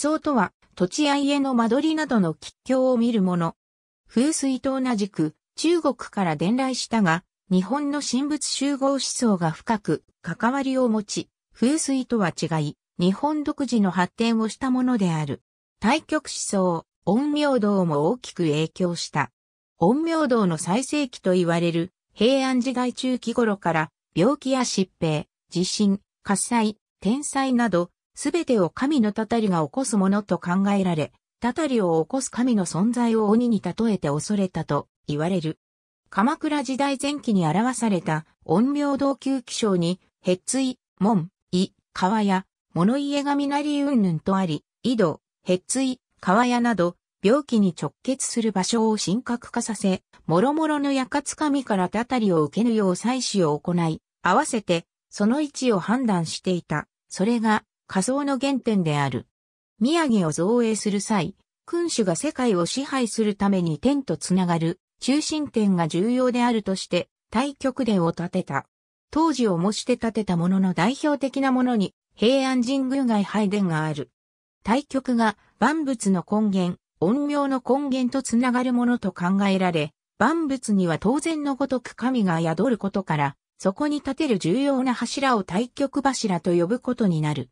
層とは、土地や家の間取りなどの吉祥を見るもの。風水と同じく、中国から伝来したが、日本の神仏集合思想が深く関わりを持ち、風水とは違い、日本独自の発展をしたものである。対極思想、陰陽道も大きく影響した。陰陽道の最盛期と言われる平安時代中期頃から病気や疾病、地震、火災、天災などすべてを神のたたりが起こすものと考えられ、たたりを起こす神の存在を鬼に例えて恐れたと言われる。鎌倉時代前期に表された陰陽同級気象に、へっつい、門、い、川や、物家雷云々とあり、井戸、へっつい、川やなど、病気に直結する場所を深刻化させ、諸々のやかつ神からたたりを受けぬよう祭祀を行い、合わせて、その位置を判断していた。それが、仮想の原点である。宮城を造営する際、君主が世界を支配するために天とつながる中心点が重要であるとして大極殿を建てた。当時を模して建てたものの代表的なものに平安神宮外拝殿がある。大極が万物の根源、恩苗の根源とつながるものと考えられ、万物には当然のごとく神が宿ることから、そこに建てる重要な柱を大極柱と呼ぶことになる。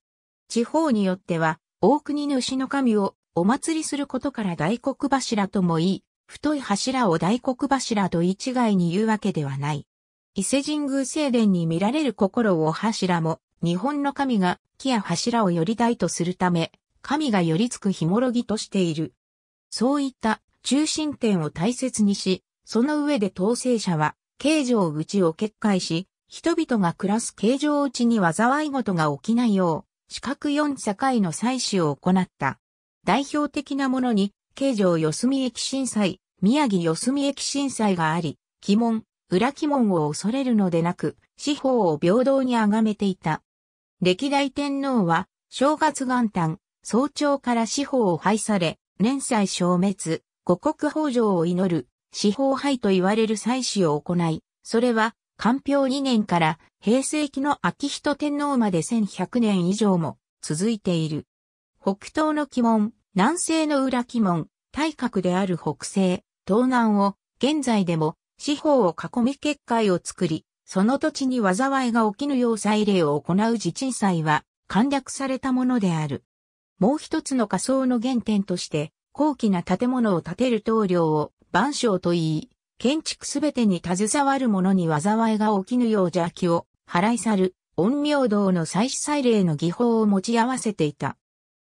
地方によっては、大国主の神をお祭りすることから大黒柱とも言い、太い柱を大黒柱と一概に言うわけではない。伊勢神宮聖殿に見られる心を柱も、日本の神が木や柱をより大とするため、神が寄りつくひもろぎとしている。そういった中心点を大切にし、その上で統制者は、形状打ちを決壊し、人々が暮らす形状打ちに災い事が起きないよう、四角四境の採取を行った。代表的なものに、京城四隅駅震災、宮城四隅駅震災があり、鬼門、裏鬼門を恐れるのでなく、四方を平等に崇めていた。歴代天皇は、正月元旦、早朝から四方を廃され、年祭消滅、五国法上を祈る、四方廃と言われる祭祀を行い、それは、官平2年から平成期の秋人天皇まで1100年以上も続いている。北東の鬼門、南西の裏鬼門、大角である北西、東南を現在でも四方を囲み結界を作り、その土地に災いが起きぬよう祭礼を行う自鎮祭は簡略されたものである。もう一つの仮想の原点として、高貴な建物を建てる棟梁を万象と言い、建築すべてに携わる者に災いが起きぬよう邪気を払い去る、陰陽道の祭祀祭礼の技法を持ち合わせていた。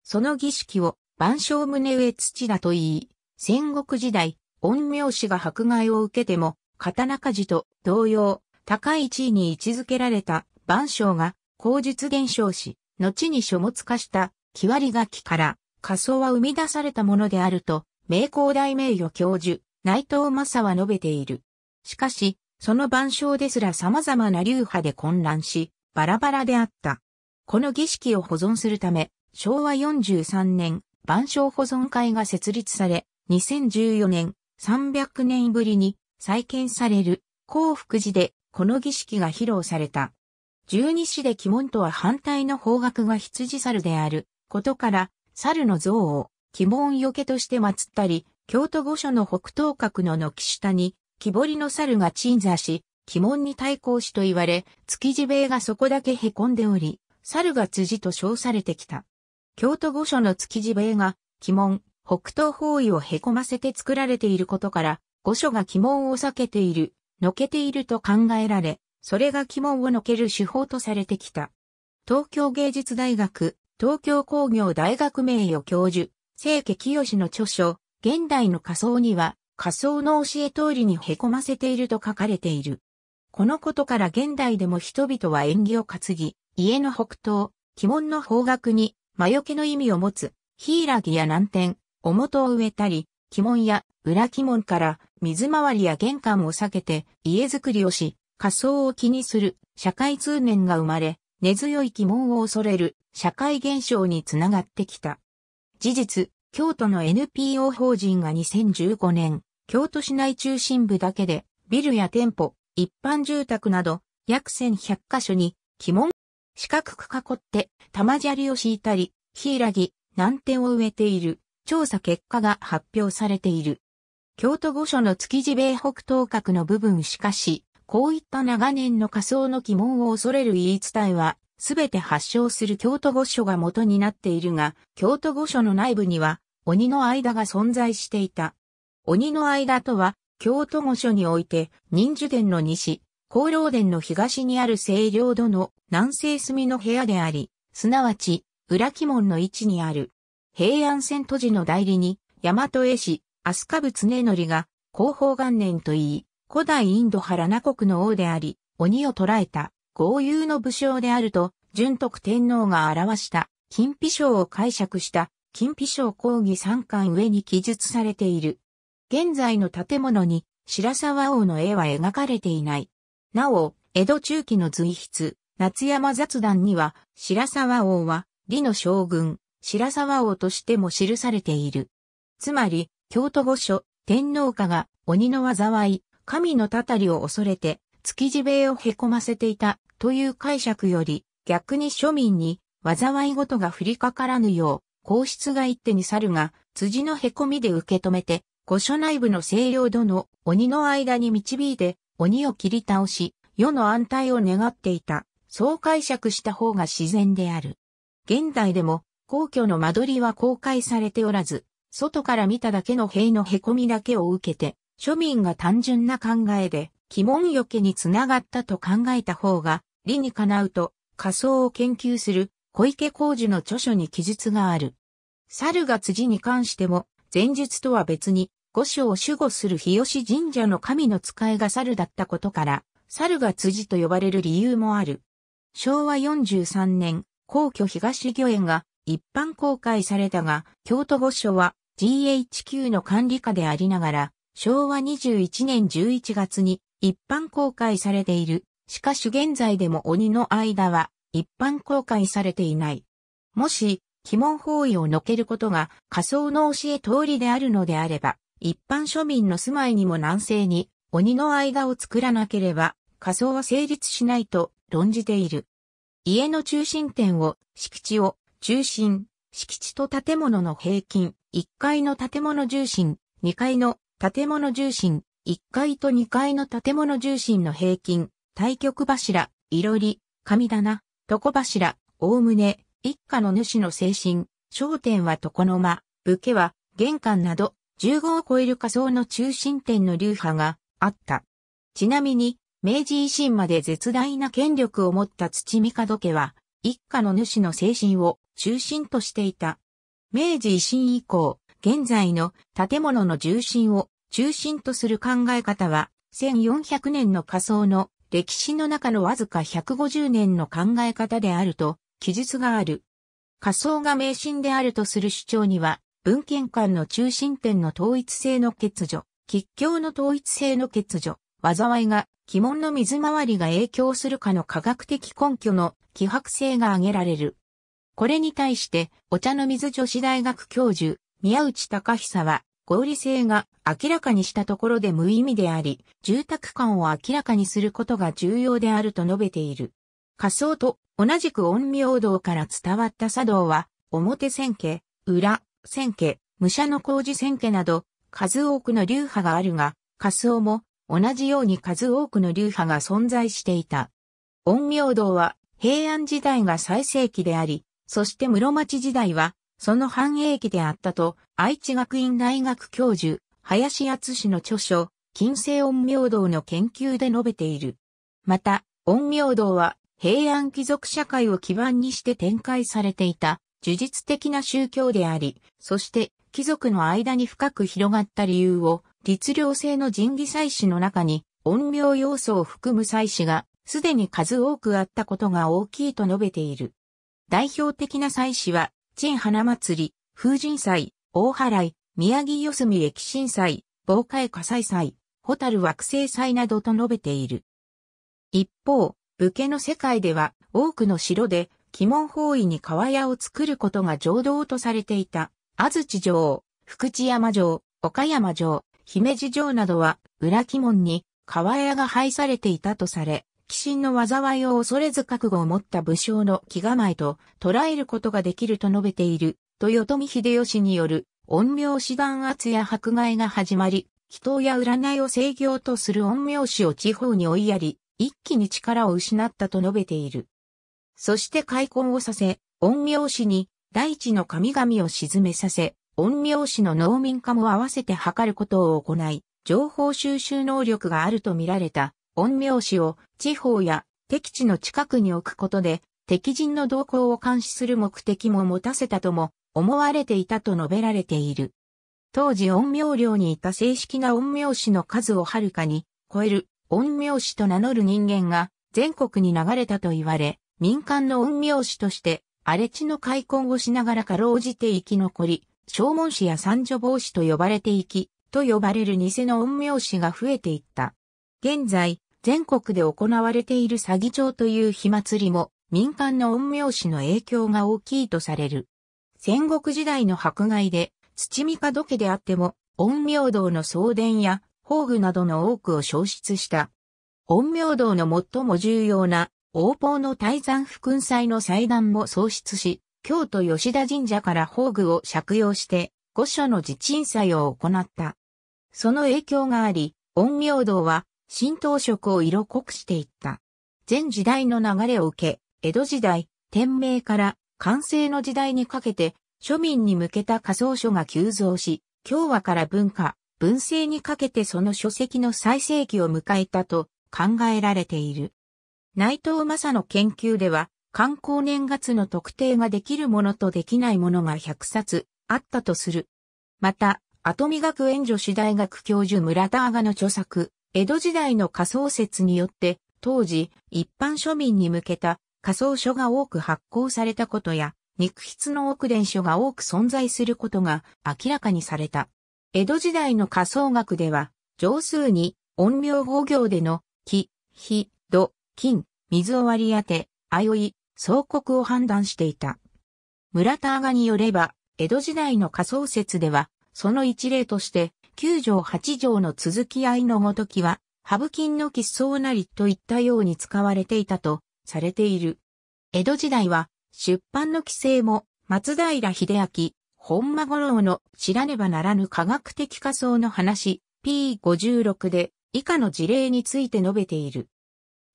その儀式を、万象宗上土だと言い、戦国時代、陰陽師が迫害を受けても、刀鍛冶と同様、高い地位に位置づけられた万象が、口述現象し、後に書物化した、木割書から、仮想は生み出されたものであると、名工大名誉教授、内藤正は述べている。しかし、その晩鐘ですら様々な流派で混乱し、バラバラであった。この儀式を保存するため、昭和43年、晩鐘保存会が設立され、2014年、300年ぶりに再建される、幸福寺で、この儀式が披露された。十二支で鬼門とは反対の方角が羊猿であることから、猿の像を鬼門よけとして祀ったり、京都御所の北東角の軒下に、木彫りの猿が鎮座し、鬼門に対抗しと言われ、築地塀がそこだけ凹んでおり、猿が辻と称されてきた。京都御所の築地塀が、鬼門、北東方位を凹ませて作られていることから、御所が鬼門を避けている、のけていると考えられ、それが鬼門をのける手法とされてきた。東京芸術大学、東京工業大学名誉教授、清家清の著書、現代の仮想には、仮想の教え通りに凹ませていると書かれている。このことから現代でも人々は縁起を担ぎ、家の北東、鬼門の方角に魔除けの意味を持つ、ヒイラギや南天、とを植えたり、鬼門や裏鬼門から水回りや玄関を避けて家づくりをし、仮想を気にする社会通念が生まれ、根強い鬼門を恐れる社会現象につながってきた。事実、京都の NPO 法人が2015年、京都市内中心部だけで、ビルや店舗、一般住宅など、約1100カ所に、鬼門、四角く囲って、玉砂利を敷いたり、ヒイラギ、南天を植えている、調査結果が発表されている。京都御所の築地米北東角の部分しかし、こういった長年の仮想の鬼門を恐れる言い伝えは、すべて発祥する京都御所が元になっているが、京都御所の内部には、鬼の間が存在していた。鬼の間とは、京都御所において、忍樹殿の西、高老殿の東にある清涼殿の南西隅の部屋であり、すなわち、裏鬼門の位置にある。平安遷都寺の代理に、大和絵師、飛鳥部常則が、広報元年といい、古代インド原名国の王であり、鬼を捕らえた、豪遊の武将であると、純徳天皇が表した、金飛賞を解釈した、金碑賞講義三巻上に記述されている。現在の建物に白沢王の絵は描かれていない。なお、江戸中期の随筆、夏山雑談には、白沢王は、李の将軍、白沢王としても記されている。つまり、京都御所、天皇家が鬼の災い、神のたたりを恐れて、築地塀を凹ませていたという解釈より、逆に庶民に災いごとが降りかからぬよう、皇室が一手に去るが、辻の凹みで受け止めて、御所内部の西洋殿、鬼の間に導いて、鬼を切り倒し、世の安泰を願っていた。そう解釈した方が自然である。現代でも、皇居の間取りは公開されておらず、外から見ただけの塀の凹みだけを受けて、庶民が単純な考えで、鬼門よけにつながったと考えた方が、理にかなうと、仮想を研究する小池浩二の著書に記述がある。猿が辻に関しても、前述とは別に、五章を守護する日吉神社の神の使いが猿だったことから、猿が辻と呼ばれる理由もある。昭和43年、皇居東御苑が一般公開されたが、京都御所は GHQ の管理下でありながら、昭和21年11月に一般公開されている。しかし現在でも鬼の間は一般公開されていない。もし、鬼門包囲をのけることが仮想の教え通りであるのであれば、一般庶民の住まいにも南西に鬼の間を作らなければ仮想は成立しないと論じている。家の中心点を、敷地を、中心、敷地と建物の平均、1階の建物重心、2階の建物重心、1階と2階の建物重心の平均、対極柱、いろり、神棚、床柱、おおむね、一家の主の精神、焦点は床の間、武家は、玄関など、15を超える仮想の中心点の流派があった。ちなみに、明治維新まで絶大な権力を持った土見門家は、一家の主の精神を中心としていた。明治維新以降、現在の建物の重心を中心とする考え方は、1400年の仮想の歴史の中のわずか150年の考え方であると記述がある。仮想が迷信であるとする主張には、文献間の中心点の統一性の欠如、吉教の統一性の欠如、災いが、鬼門の水回りが影響するかの科学的根拠の希薄性が挙げられる。これに対して、お茶の水女子大学教授、宮内隆久は、合理性が明らかにしたところで無意味であり、住宅間を明らかにすることが重要であると述べている。仮想と同じく陰陽道から伝わった茶道は、表千家、裏、千家、武者の工事千家など、数多くの流派があるが、仮想も同じように数多くの流派が存在していた。陰陽道は平安時代が最盛期であり、そして室町時代はその繁栄期であったと、愛知学院大学教授、林厚氏の著書、金星陰陽道の研究で述べている。また、陰陽道は平安貴族社会を基盤にして展開されていた、呪術的な宗教であり、そして貴族の間に深く広がった理由を、律令制の神儀祭祀の中に、陰陽要素を含む祭祀が、すでに数多くあったことが大きいと述べている。代表的な祭祀は、陳花祭り、風神祭、大払い、宮城四隅駅震災、防火火災祭、ホタル惑星祭などと述べている。一方、武家の世界では多くの城で鬼門包囲に川屋を作ることが常道とされていた、安土城、福知山城、岡山城、姫路城などは裏鬼門に川屋が配されていたとされ、鬼神の災いを恐れず覚悟を持った武将の気構えと捉えることができると述べている、豊臣秀吉による陰陽師弾圧や迫害が始まり、祈祷や占いを制御とする陰陽師を地方に追いやり、一気に力を失ったと述べている。そして開墾をさせ、陰陽師に大地の神々を沈めさせ、陰陽師の農民化も合わせて測ることを行い、情報収集能力があると見られた音苗詞を地方や敵地の近くに置くことで、敵陣の動向を監視する目的も持たせたとも思われていたと述べられている。当時音苗領にいた正式な音苗詞の数をはるかに超える音苗詞と名乗る人間が全国に流れたと言われ、民間の音苗詞として荒れ地の開墾をしながらかろうじて生き残り、消門師や三女防止と呼ばれていき、と呼ばれる偽の音苗詞が増えていった。現在、全国で行われている詐欺町という火祭りも民間の陰陽師の影響が大きいとされる。戦国時代の迫害で、土見門家であっても、陰陽道の送電や宝具などの多くを消失した。陰陽道の最も重要な王法の大山副雲祭の祭壇も喪失し、京都吉田神社から宝具を借用して、御所の地鎮祭を行った。その影響があり、陰陽道は浸透色を色濃くしていった。全時代の流れを受け、江戸時代、天明から完成の時代にかけて、庶民に向けた仮想書が急増し、共和から文化、文政にかけてその書籍の最盛期を迎えたと考えられている。内藤正の研究では、観光年月の特定ができるものとできないものが100冊あったとする。また、トミ学援助士大学教授村田阿賀の著作、江戸時代の仮想説によって、当時、一般庶民に向けた仮想書が多く発行されたことや、肉筆の奥伝書が多く存在することが明らかにされた。江戸時代の仮想学では、上数に、音名五行での、木、火、土、金、水を割り当て、あよい、相国を判断していた。村田阿賀によれば、江戸時代の仮想説では、その一例として、9条8条の続き合いのごときは、ハブ金の喫相なりといったように使われていたとされている。江戸時代は出版の規制も松平秀明、本間五郎の知らねばならぬ科学的仮想の話 P56 で以下の事例について述べている。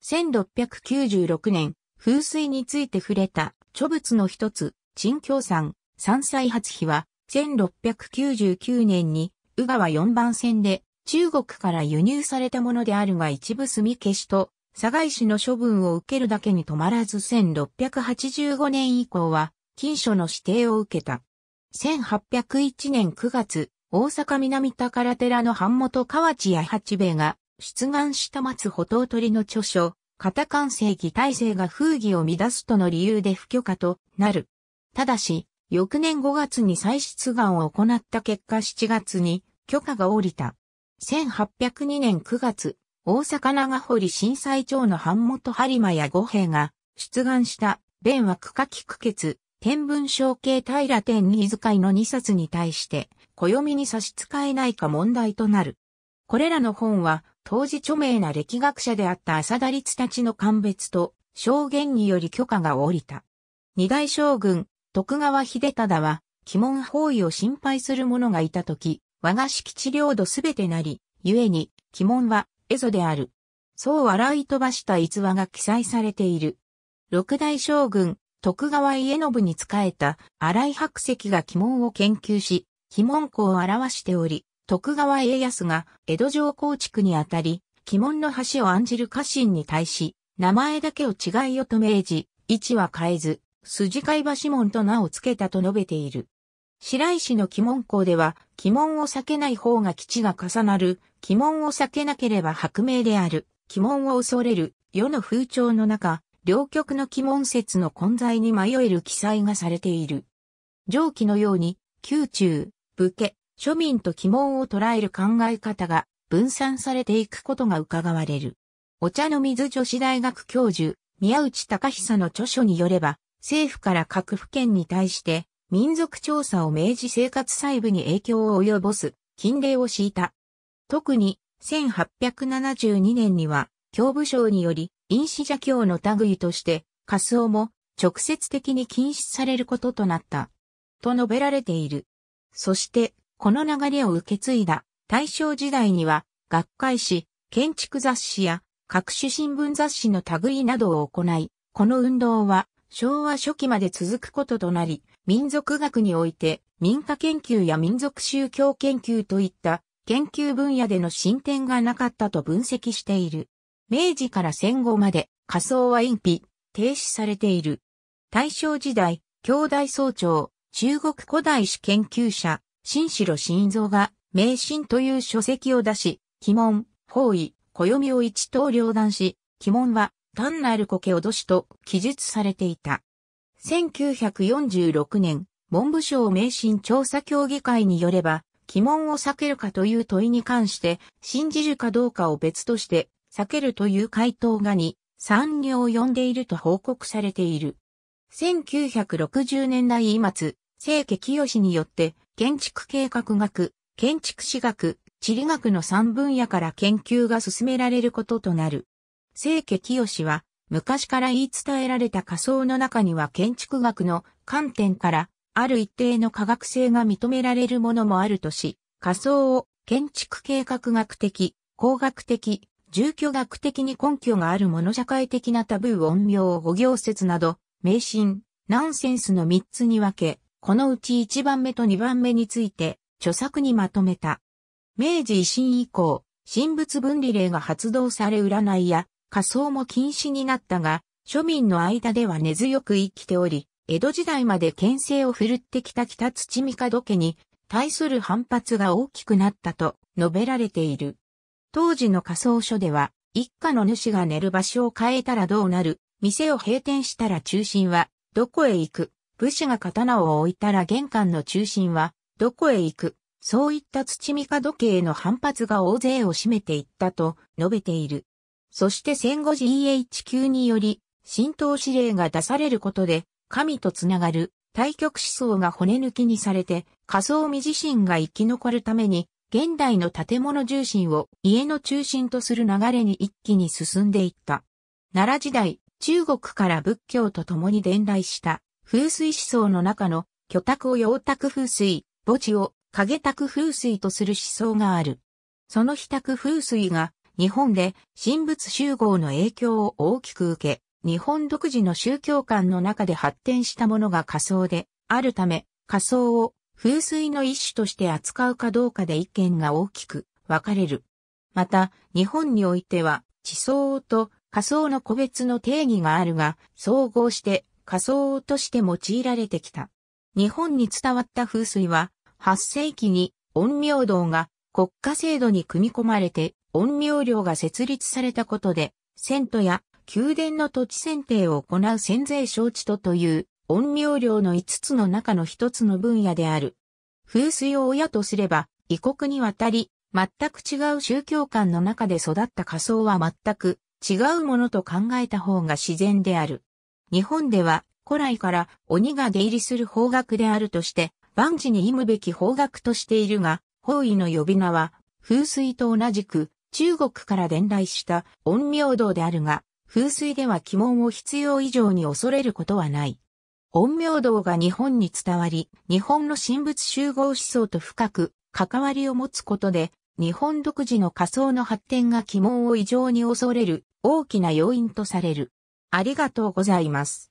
1696年、風水について触れた著物の一つ、陳京山、山菜発碑は1699年に宇川は4番線で、中国から輸入されたものであるが一部墨消しと、佐賀市の処分を受けるだけに止まらず1685年以降は、金書の指定を受けた。1801年9月、大阪南宝寺の半元河内や八兵衛が、出願した松歩と取の著書、片関正義体制が風儀を乱すとの理由で不許可となる。ただし、翌年5月に再出願を行った結果7月に、許可が下りた。1802年9月、大阪長堀震災町の半元播磨や五兵が出願した弁は区画区決、天文昇景平天に図解の2冊に対して、暦に差し支えないか問題となる。これらの本は、当時著名な歴学者であった浅田律たちの鑑別と、証言により許可が下りた。二代将軍、徳川秀忠は、鬼門包囲を心配する者がいたとき、和が敷地領土すべてなり、故に、鬼門は、蝦夷である。そう笑い飛ばした逸話が記載されている。六代将軍、徳川家信に仕えた荒井白石が鬼門を研究し、鬼門湖を表しており、徳川家康が江戸城構築にあたり、鬼門の橋を案じる家臣に対し、名前だけを違いよと命じ、位置は変えず、筋貝橋門と名を付けたと述べている。白石の鬼門校では、鬼門を避けない方が基地が重なる、鬼門を避けなければ白明である、鬼門を恐れる、世の風潮の中、両極の鬼門説の混在に迷える記載がされている。上記のように、宮中、武家、庶民と鬼門を捉える考え方が分散されていくことが伺われる。お茶の水女子大学教授、宮内隆久の著書によれば、政府から各府県に対して、民族調査を明治生活細部に影響を及ぼす禁令を敷いた。特に1872年には教部省により陰死邪教の類としてカスオも直接的に禁止されることとなった。と述べられている。そしてこの流れを受け継いだ大正時代には学会誌、建築雑誌や各種新聞雑誌の類などを行い、この運動は昭和初期まで続くこととなり、民族学において民家研究や民族宗教研究といった研究分野での進展がなかったと分析している。明治から戦後まで仮想は隠蔽、停止されている。大正時代、兄弟総長、中国古代史研究者、新城新蔵が、名神という書籍を出し、鬼門、方位、暦を一刀両断し、鬼門は単なる苔脅しと記述されていた。1946年、文部省名神調査協議会によれば、鬼門を避けるかという問いに関して、信じるかどうかを別として、避けるという回答がに、産行を呼んでいると報告されている。1960年代末、清家清によって、建築計画学、建築史学、地理学の3分野から研究が進められることとなる。清家清は、昔から言い伝えられた仮想の中には建築学の観点から、ある一定の科学性が認められるものもあるとし、仮想を建築計画学的、工学的、住居学的に根拠があるもの社会的なタブー音名補行説など、迷信、ナンセンスの3つに分け、このうち1番目と2番目について、著作にまとめた。明治維新以降、神仏分離令が発動され占いや仮装も禁止になったが、庶民の間では根強く生きており、江戸時代まで牽制を振るってきた北土帝家に対する反発が大きくなったと述べられている。当時の仮装書では、一家の主が寝る場所を変えたらどうなる、店を閉店したら中心はどこへ行く、武士が刀を置いたら玄関の中心はどこへ行く、そういった土帝家への反発が大勢を占めていったと述べている。そして戦後 GHQ により、浸透指令が出されることで、神と繋がる、対極思想が骨抜きにされて、仮想身自身が生き残るために、現代の建物重心を家の中心とする流れに一気に進んでいった。奈良時代、中国から仏教と共に伝来した風水思想の中の居宅を陽宅風水、墓地を影宅風水とする思想がある。その非宅風水が日本で神仏集合の影響を大きく受け、日本独自の宗教観の中で発展したものが仮想であるため、仮想を風水の一種として扱うかどうかで意見が大きく分かれる。また、日本においては、地層と仮想の個別の定義があるが、総合して仮想として用いられてきた。日本に伝わった風水は、8世紀に陰陽道が国家制度に組み込まれて陰陽寮が設立されたことで、戦都や宮殿の土地選定を行う戦税承知とという、陰陽寮の5つの中の1つの分野である。風水を親とすれば、異国に渡り、全く違う宗教観の中で育った仮想は全く違うものと考えた方が自然である。日本では古来から鬼が出入りする方角であるとして、万事に忌むべき方角としているが、方位の呼び名は風水と同じく中国から伝来した陰陽道であるが、風水では鬼門を必要以上に恐れることはない。陰陽道が日本に伝わり、日本の神仏集合思想と深く関わりを持つことで、日本独自の仮想の発展が鬼門を異常に恐れる大きな要因とされる。ありがとうございます。